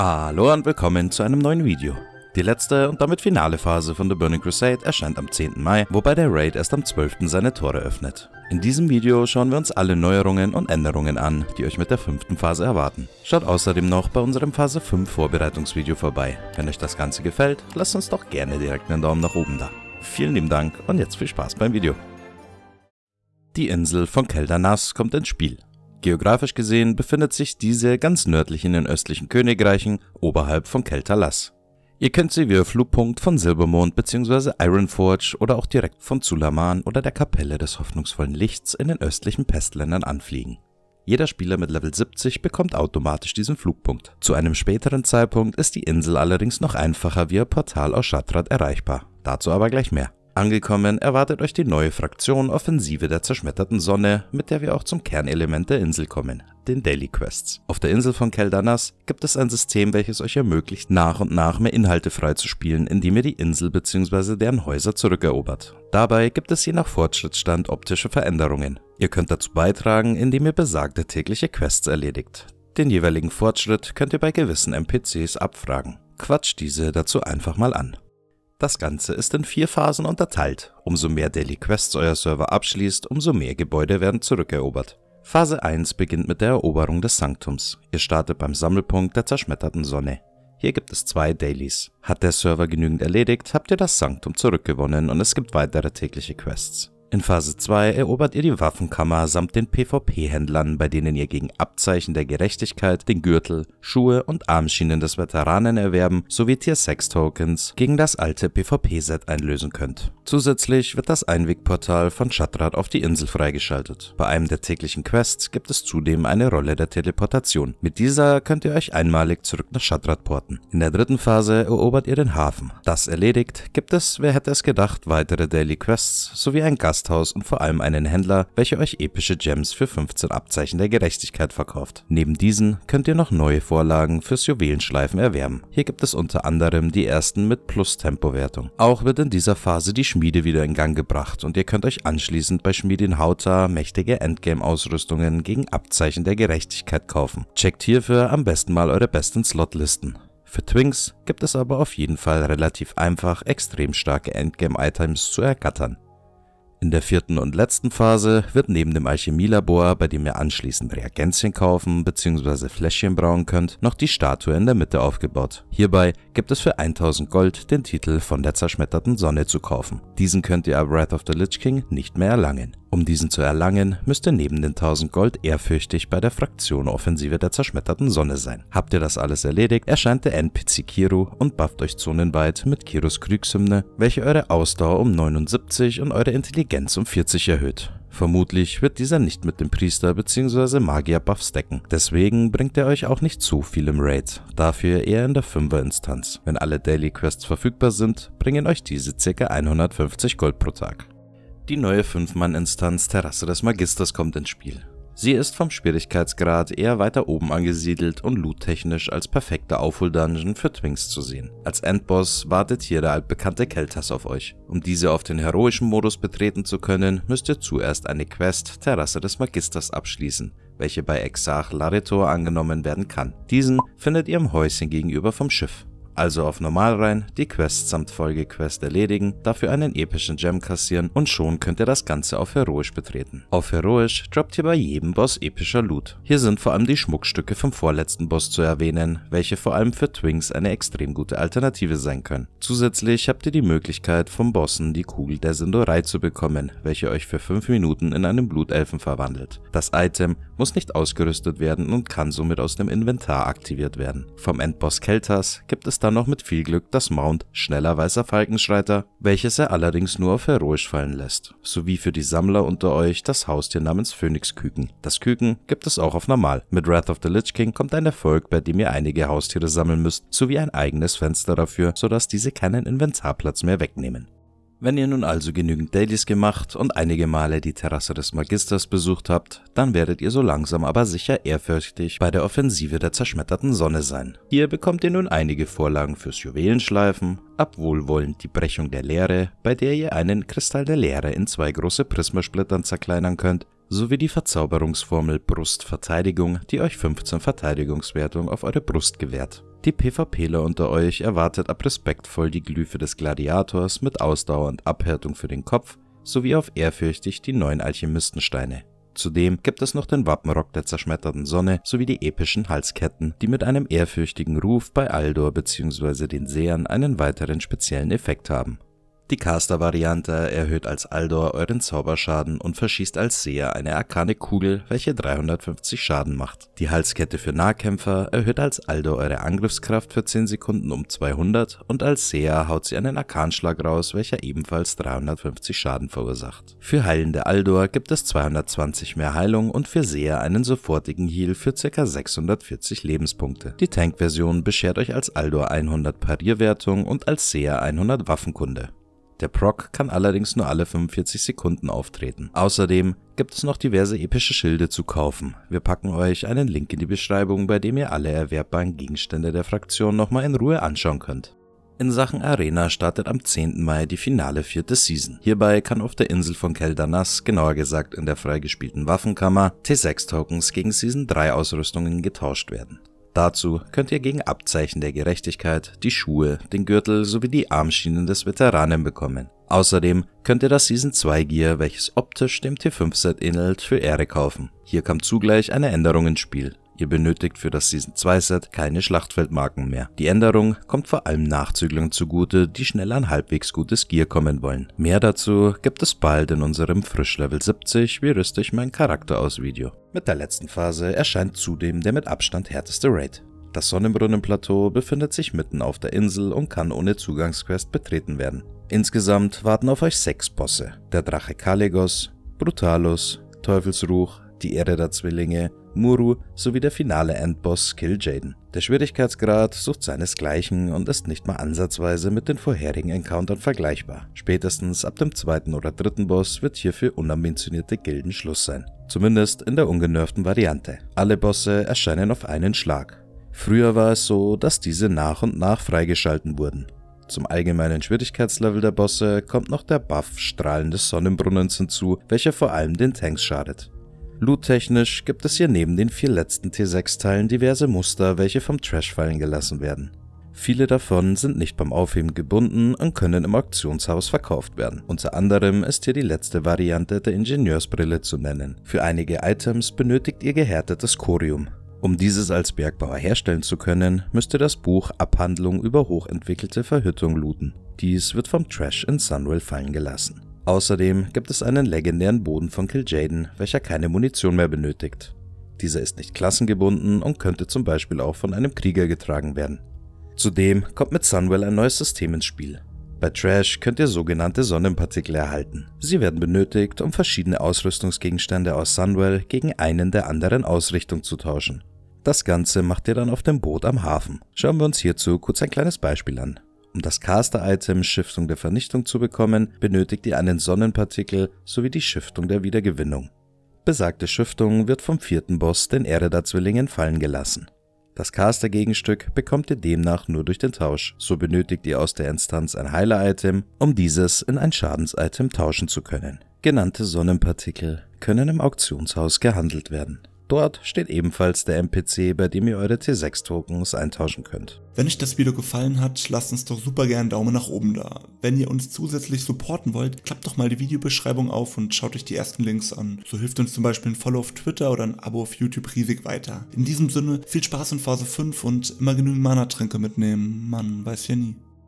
Hallo und willkommen zu einem neuen Video. Die letzte und damit finale Phase von The Burning Crusade erscheint am 10. Mai, wobei der Raid erst am 12. seine Tore öffnet. In diesem Video schauen wir uns alle Neuerungen und Änderungen an, die euch mit der fünften Phase erwarten. Schaut außerdem noch bei unserem Phase 5 Vorbereitungsvideo vorbei. Wenn euch das Ganze gefällt, lasst uns doch gerne direkt einen Daumen nach oben da. Vielen lieben Dank und jetzt viel Spaß beim Video. Die Insel von Keldanas kommt ins Spiel. Geografisch gesehen befindet sich diese ganz nördlich in den östlichen Königreichen oberhalb von Kel'Talas. Ihr kennt sie via Flugpunkt von Silbermond bzw. Ironforge oder auch direkt von Zulaman oder der Kapelle des hoffnungsvollen Lichts in den östlichen Pestländern anfliegen. Jeder Spieler mit Level 70 bekommt automatisch diesen Flugpunkt. Zu einem späteren Zeitpunkt ist die Insel allerdings noch einfacher via Portal aus Shatrat erreichbar. Dazu aber gleich mehr. Angekommen erwartet euch die neue Fraktion Offensive der zerschmetterten Sonne, mit der wir auch zum Kernelement der Insel kommen, den Daily Quests. Auf der Insel von Keldanas gibt es ein System, welches euch ermöglicht, nach und nach mehr Inhalte freizuspielen, indem ihr die Insel bzw. deren Häuser zurückerobert. Dabei gibt es je nach Fortschrittsstand optische Veränderungen. Ihr könnt dazu beitragen, indem ihr besagte tägliche Quests erledigt. Den jeweiligen Fortschritt könnt ihr bei gewissen NPCs abfragen. Quatscht diese dazu einfach mal an. Das Ganze ist in vier Phasen unterteilt. Umso mehr Daily Quests euer Server abschließt, umso mehr Gebäude werden zurückerobert. Phase 1 beginnt mit der Eroberung des Sanktums. Ihr startet beim Sammelpunkt der zerschmetterten Sonne. Hier gibt es zwei Dailies. Hat der Server genügend erledigt, habt ihr das Sanktum zurückgewonnen und es gibt weitere tägliche Quests. In Phase 2 erobert ihr die Waffenkammer samt den PvP-Händlern, bei denen ihr gegen Abzeichen der Gerechtigkeit den Gürtel, Schuhe und Armschienen des Veteranen erwerben sowie Tier-6-Tokens gegen das alte PvP-Set einlösen könnt. Zusätzlich wird das Einwegportal von Chatrat auf die Insel freigeschaltet. Bei einem der täglichen Quests gibt es zudem eine Rolle der Teleportation. Mit dieser könnt ihr euch einmalig zurück nach Chatrat porten. In der dritten Phase erobert ihr den Hafen. Das erledigt, gibt es, wer hätte es gedacht, weitere Daily Quests sowie ein Gast Gasthaus und vor allem einen Händler, welcher euch epische Gems für 15 Abzeichen der Gerechtigkeit verkauft. Neben diesen könnt ihr noch neue Vorlagen fürs Juwelenschleifen erwerben. Hier gibt es unter anderem die ersten mit Plus-Tempo-Wertung. Auch wird in dieser Phase die Schmiede wieder in Gang gebracht und ihr könnt euch anschließend bei Schmiedin Hauta mächtige Endgame-Ausrüstungen gegen Abzeichen der Gerechtigkeit kaufen. Checkt hierfür am besten mal eure besten Slotlisten. Für Twinks gibt es aber auf jeden Fall relativ einfach extrem starke Endgame-Items zu ergattern. In der vierten und letzten Phase wird neben dem Alchemielabor, bei dem ihr anschließend Reagenzien kaufen bzw. Fläschchen brauen könnt, noch die Statue in der Mitte aufgebaut. Hierbei gibt es für 1000 Gold den Titel von der zerschmetterten Sonne zu kaufen. Diesen könnt ihr ab Wrath of the Lich King nicht mehr erlangen. Um diesen zu erlangen, müsst ihr neben den 1000 Gold ehrfürchtig bei der Fraktion Offensive der zerschmetterten Sonne sein. Habt ihr das alles erledigt, erscheint der NPC Kiru und bufft euch zonenweit mit Kirus Kriegshymne, welche eure Ausdauer um 79 und eure Intelligenz um 40 erhöht. Vermutlich wird dieser nicht mit dem Priester bzw. Magier-Buff stecken. Deswegen bringt er euch auch nicht zu viel im Raid, dafür eher in der 5er Instanz. Wenn alle Daily Quests verfügbar sind, bringen euch diese ca. 150 Gold pro Tag. Die neue 5-Mann-Instanz Terrasse des Magisters kommt ins Spiel. Sie ist vom Schwierigkeitsgrad eher weiter oben angesiedelt und loottechnisch als perfekter Aufholdungeon für Twinks zu sehen. Als Endboss wartet hier der altbekannte Keltas auf euch. Um diese auf den heroischen Modus betreten zu können, müsst ihr zuerst eine Quest Terrasse des Magisters abschließen, welche bei Exarch Laritor angenommen werden kann. Diesen findet ihr im Häuschen gegenüber vom Schiff also auf normal rein, die Quest samt Folgequest erledigen, dafür einen epischen Gem kassieren und schon könnt ihr das Ganze auf heroisch betreten. Auf heroisch droppt ihr bei jedem Boss epischer Loot. Hier sind vor allem die Schmuckstücke vom vorletzten Boss zu erwähnen, welche vor allem für Twinks eine extrem gute Alternative sein können. Zusätzlich habt ihr die Möglichkeit vom Bossen die Kugel der Sindorei zu bekommen, welche euch für 5 Minuten in einen Blutelfen verwandelt. Das Item muss nicht ausgerüstet werden und kann somit aus dem Inventar aktiviert werden. Vom Endboss Keltas gibt es dann dann noch mit viel Glück das Mount Schneller Weißer Falkenschreiter, welches er allerdings nur auf Heroisch fallen lässt, sowie für die Sammler unter euch das Haustier namens Phönixküken. Das Küken gibt es auch auf Normal. Mit Wrath of the Lich King kommt ein Erfolg, bei dem ihr einige Haustiere sammeln müsst, sowie ein eigenes Fenster dafür, sodass diese keinen Inventarplatz mehr wegnehmen. Wenn ihr nun also genügend Dailies gemacht und einige Male die Terrasse des Magisters besucht habt, dann werdet ihr so langsam aber sicher ehrfürchtig bei der Offensive der zerschmetterten Sonne sein. Hier bekommt ihr nun einige Vorlagen fürs Juwelenschleifen, ab wohlwollend die Brechung der Leere, bei der ihr einen Kristall der Leere in zwei große Prismasplittern zerkleinern könnt, sowie die Verzauberungsformel Brustverteidigung, die euch 15 Verteidigungswertung auf eure Brust gewährt. Die PvPler unter euch erwartet ab respektvoll die Glyphe des Gladiators mit Ausdauer und Abhärtung für den Kopf sowie auf ehrfürchtig die neuen Alchemistensteine. Zudem gibt es noch den Wappenrock der zerschmetterten Sonne sowie die epischen Halsketten, die mit einem ehrfürchtigen Ruf bei Aldor bzw. den Sehern einen weiteren speziellen Effekt haben die Caster-Variante erhöht als Aldor euren Zauberschaden und verschießt als Seher eine arkane Kugel, welche 350 Schaden macht. Die Halskette für Nahkämpfer erhöht als Aldor eure Angriffskraft für 10 Sekunden um 200 und als Seher haut sie einen Arkanschlag raus, welcher ebenfalls 350 Schaden verursacht. Für heilende Aldor gibt es 220 mehr Heilung und für Seher einen sofortigen Heal für ca. 640 Lebenspunkte. Die Tank-Version beschert euch als Aldor 100 Parierwertung und als Seher 100 Waffenkunde. Der Proc kann allerdings nur alle 45 Sekunden auftreten. Außerdem gibt es noch diverse epische Schilde zu kaufen. Wir packen euch einen Link in die Beschreibung, bei dem ihr alle erwerbbaren Gegenstände der Fraktion nochmal in Ruhe anschauen könnt. In Sachen Arena startet am 10. Mai die finale vierte Season. Hierbei kann auf der Insel von Keldanas, genauer gesagt in der freigespielten Waffenkammer, T6-Tokens gegen Season 3 Ausrüstungen getauscht werden. Dazu könnt ihr gegen Abzeichen der Gerechtigkeit die Schuhe, den Gürtel sowie die Armschienen des Veteranen bekommen. Außerdem könnt ihr das Season 2 Gear, welches optisch dem T5-Set ähnelt, für Ehre kaufen. Hier kam zugleich eine Änderung ins Spiel. Ihr benötigt für das Season 2 Set keine Schlachtfeldmarken mehr. Die Änderung kommt vor allem Nachzüglern zugute, die schnell an halbwegs gutes Gear kommen wollen. Mehr dazu gibt es bald in unserem Frischlevel 70 Wie rüste ich meinen Charakter aus Video. Mit der letzten Phase erscheint zudem der mit Abstand härteste Raid. Das Sonnenbrunnenplateau befindet sich mitten auf der Insel und kann ohne Zugangsquest betreten werden. Insgesamt warten auf euch sechs Bosse. Der Drache Kaligos, Brutalus, Teufelsruch, die Ehre der Zwillinge, Muru sowie der finale Endboss Kill Jaden. Der Schwierigkeitsgrad sucht seinesgleichen und ist nicht mal ansatzweise mit den vorherigen Encountern vergleichbar. Spätestens ab dem zweiten oder dritten Boss wird hierfür unambitionierte Gilden Schluss sein. Zumindest in der ungenervten Variante. Alle Bosse erscheinen auf einen Schlag. Früher war es so, dass diese nach und nach freigeschalten wurden. Zum allgemeinen Schwierigkeitslevel der Bosse kommt noch der Buff Strahlen des Sonnenbrunnens hinzu, welcher vor allem den Tanks schadet. Loot-technisch gibt es hier neben den vier letzten T6-Teilen diverse Muster, welche vom Trash fallen gelassen werden. Viele davon sind nicht beim Aufheben gebunden und können im Auktionshaus verkauft werden. Unter anderem ist hier die letzte Variante der Ingenieursbrille zu nennen. Für einige Items benötigt ihr gehärtetes Corium. Um dieses als Bergbauer herstellen zu können, müsst ihr das Buch Abhandlung über hochentwickelte Verhüttung looten. Dies wird vom Trash in Sunwell fallen gelassen. Außerdem gibt es einen legendären Boden von Kil'jaeden, welcher keine Munition mehr benötigt. Dieser ist nicht klassengebunden und könnte zum Beispiel auch von einem Krieger getragen werden. Zudem kommt mit Sunwell ein neues System ins Spiel. Bei Trash könnt ihr sogenannte Sonnenpartikel erhalten. Sie werden benötigt, um verschiedene Ausrüstungsgegenstände aus Sunwell gegen einen der anderen Ausrichtung zu tauschen. Das Ganze macht ihr dann auf dem Boot am Hafen. Schauen wir uns hierzu kurz ein kleines Beispiel an. Um das Caster-Item Schiftung der Vernichtung zu bekommen, benötigt ihr einen Sonnenpartikel sowie die Schiftung der Wiedergewinnung. Besagte Schiftung wird vom vierten Boss, den Ereda-Zwillingen, fallen gelassen. Das Caster-Gegenstück bekommt ihr demnach nur durch den Tausch, so benötigt ihr aus der Instanz ein Heiler-Item, um dieses in ein Schadens-Item tauschen zu können. Genannte Sonnenpartikel können im Auktionshaus gehandelt werden. Dort steht ebenfalls der NPC, bei dem ihr eure T6-Tokens eintauschen könnt. Wenn euch das Video gefallen hat, lasst uns doch super gerne einen Daumen nach oben da. Wenn ihr uns zusätzlich supporten wollt, klappt doch mal die Videobeschreibung auf und schaut euch die ersten Links an. So hilft uns zum Beispiel ein Follow auf Twitter oder ein Abo auf YouTube riesig weiter. In diesem Sinne, viel Spaß in Phase 5 und immer genügend Mana-Tränke mitnehmen. Man weiß ja nie.